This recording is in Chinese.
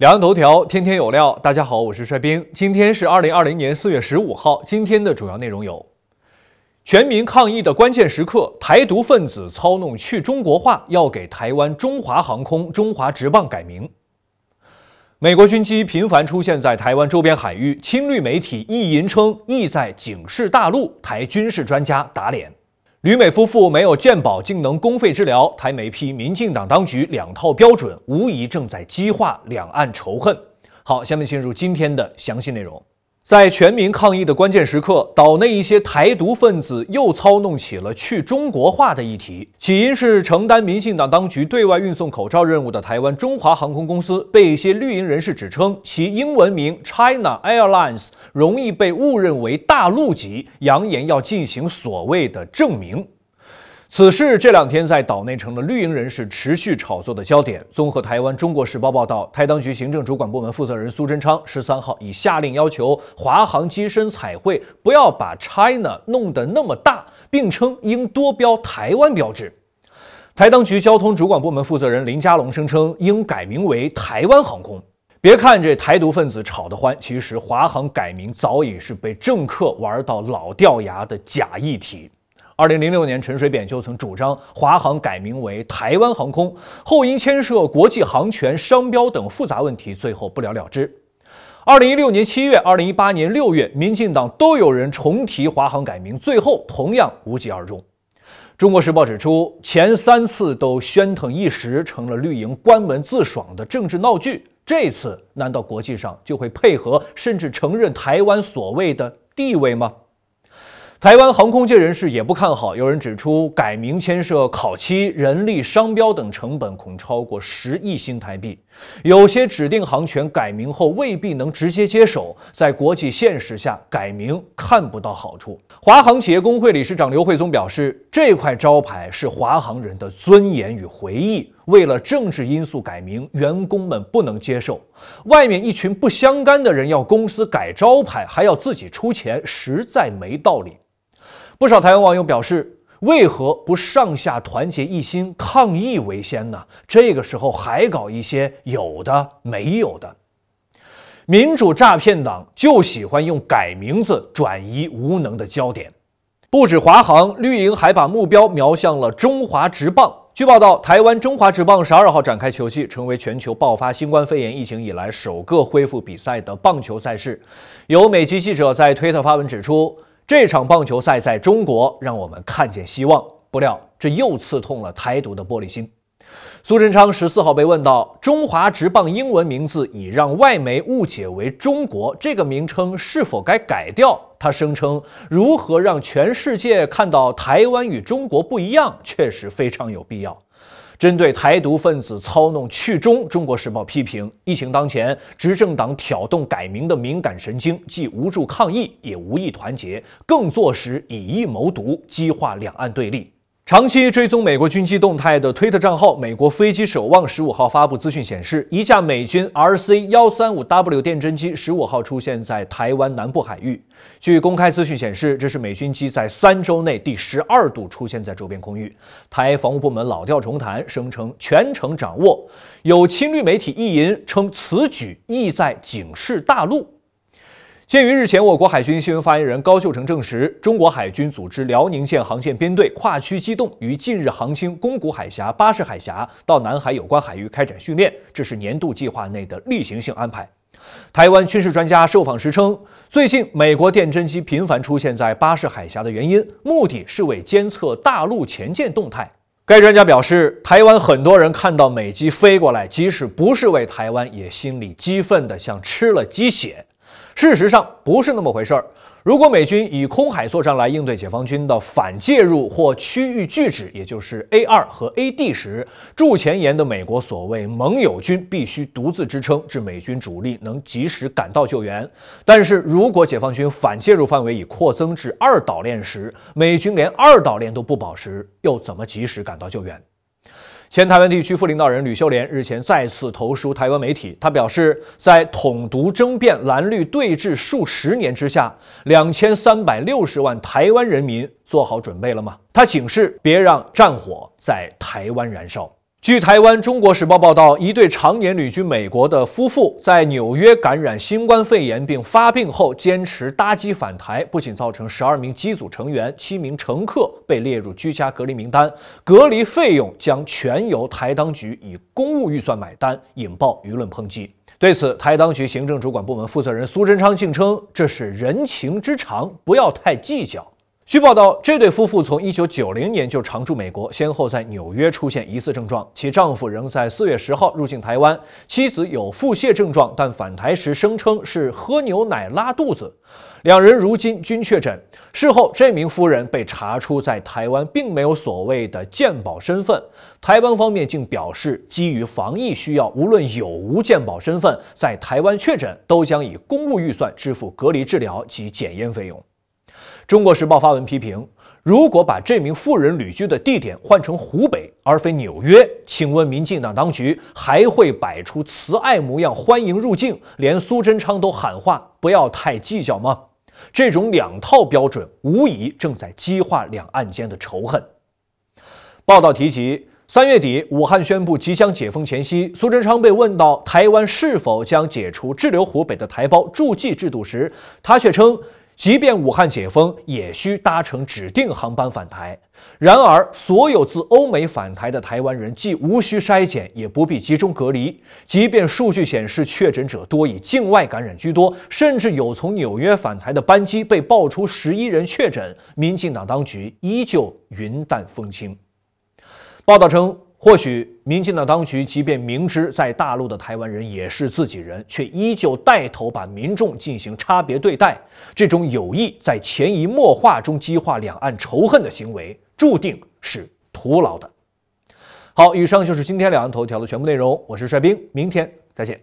两岸头条，天天有料。大家好，我是帅兵。今天是二零二零年四月十五号。今天的主要内容有：全民抗疫的关键时刻，台独分子操弄去中国化，要给台湾中华航空、中华直棒改名；美国军机频繁出现在台湾周边海域，亲绿媒体意淫称意在警示大陆，台军事专家打脸。吕美夫妇没有健保，竟能公费治疗。台媒批民进党当局两套标准，无疑正在激化两岸仇恨。好，下面进入今天的详细内容。在全民抗疫的关键时刻，岛内一些台独分子又操弄起了去中国化的议题。起因是承担民进党当局对外运送口罩任务的台湾中华航空公司，被一些绿营人士指称其英文名 China Airlines 容易被误认为大陆籍，扬言要进行所谓的证明。此事这两天在岛内成了绿营人士持续炒作的焦点。综合台湾《中国时报》报道，台当局行政主管部门负责人苏贞昌十三号已下令要求华航机身彩绘不要把 China 弄得那么大，并称应多标台湾标志。台当局交通主管部门负责人林佳龙声称应改名为台湾航空。别看这台独分子吵得欢，其实华航改名早已是被政客玩到老掉牙的假议题。二零零六年，陈水扁就曾主张华航改名为台湾航空，后因牵涉国际航权、商标等复杂问题，最后不了了之。二零一六年七月、二零一八年六月，民进党都有人重提华航改名，最后同样无疾而终。中国时报指出，前三次都喧腾一时，成了绿营关门自爽的政治闹剧。这次，难道国际上就会配合甚至承认台湾所谓的地位吗？台湾航空界人士也不看好，有人指出，改名牵涉考期、人力、商标等成本恐超过十亿新台币。有些指定航权改名后未必能直接接手，在国际现实下，改名看不到好处。华航企业工会理事长刘慧宗表示，这块招牌是华航人的尊严与回忆，为了政治因素改名，员工们不能接受。外面一群不相干的人要公司改招牌，还要自己出钱，实在没道理。不少台湾网友表示：“为何不上下团结一心，抗疫为先呢？这个时候还搞一些有的没有的民主诈骗党，就喜欢用改名字转移无能的焦点。”不止华航绿营，还把目标瞄向了中华职棒。据报道，台湾中华职棒十二号展开球季，成为全球爆发新冠肺炎疫情以来首个恢复比赛的棒球赛事。有美籍记者在推特发文指出。这场棒球赛在中国让我们看见希望，不料这又刺痛了台独的玻璃心。苏贞昌十四号被问到，中华职棒英文名字已让外媒误解为中国，这个名称是否该改掉？他声称，如何让全世界看到台湾与中国不一样，确实非常有必要。针对台独分子操弄去中，《中国时报》批评：疫情当前，执政党挑动改名的敏感神经，既无助抗议，也无意团结，更坐实以疫谋独，激化两岸对立。长期追踪美国军机动态的推特账号“美国飞机守望”十五号发布资讯显示，一架美军 RC 幺三五 W 电侦机十五号出现在台湾南部海域。据公开资讯显示，这是美军机在三周内第十二度出现在周边空域。台防务部门老调重弹，声称全程掌握。有亲绿媒体意淫称此举意在警示大陆。鉴于日前，我国海军新闻发言人高秀成证实，中国海军组织辽宁舰航线编队跨区机动，于近日航行宫古海峡、巴士海峡到南海有关海域开展训练，这是年度计划内的例行性安排。台湾军事专家受访时称，最近美国电侦机频繁出现在巴士海峡的原因，目的是为监测大陆前舰动态。该专家表示，台湾很多人看到美机飞过来，即使不是为台湾，也心里激愤的像吃了鸡血。事实上不是那么回事儿。如果美军以空海作战来应对解放军的反介入或区域拒止，也就是 A2 和 AD 时，驻前沿的美国所谓盟友军必须独自支撑，至美军主力能及时赶到救援。但是如果解放军反介入范围已扩增至二岛链时，美军连二岛链都不保时，又怎么及时赶到救援？前台湾地区副领导人吕秀莲日前再次投书台湾媒体，他表示，在统独争辩、蓝绿对峙数十年之下，两千三百六十万台湾人民做好准备了吗？他警示：别让战火在台湾燃烧。据台湾《中国时报》报道，一对常年旅居美国的夫妇在纽约感染新冠肺炎并发病后，坚持搭机返台，不仅造成十二名机组成员、七名乘客被列入居家隔离名单，隔离费用将全由台当局以公务预算买单，引爆舆论抨击。对此，台当局行政主管部门负责人苏贞昌竟称：“这是人情之常，不要太计较。”据报道，这对夫妇从1990年就常驻美国，先后在纽约出现疑似症状。其丈夫仍在4月10号入境台湾，妻子有腹泻症状，但返台时声称是喝牛奶拉肚子。两人如今均确诊。事后，这名夫人被查出在台湾并没有所谓的鉴宝身份。台湾方面竟表示，基于防疫需要，无论有无鉴宝身份，在台湾确诊都将以公务预算支付隔离治疗及检验费用。中国时报发文批评，如果把这名富人旅居的地点换成湖北而非纽约，请问民进党当局还会摆出慈爱模样欢迎入境？连苏贞昌都喊话不要太计较吗？这种两套标准无疑正在激化两岸间的仇恨。报道提及，三月底武汉宣布即将解封前夕，苏贞昌被问到台湾是否将解除滞留湖北的台胞驻记制度时，他却称。即便武汉解封，也需搭乘指定航班返台。然而，所有自欧美返台的台湾人既无需筛检，也不必集中隔离。即便数据显示确诊者多以境外感染居多，甚至有从纽约返台的班机被爆出十一人确诊，民进党当局依旧云淡风轻。报道称。或许，民进党当局即便明知在大陆的台湾人也是自己人，却依旧带头把民众进行差别对待，这种有意在潜移默化中激化两岸仇恨的行为，注定是徒劳的。好，以上就是今天两岸头条的全部内容，我是帅兵，明天再见。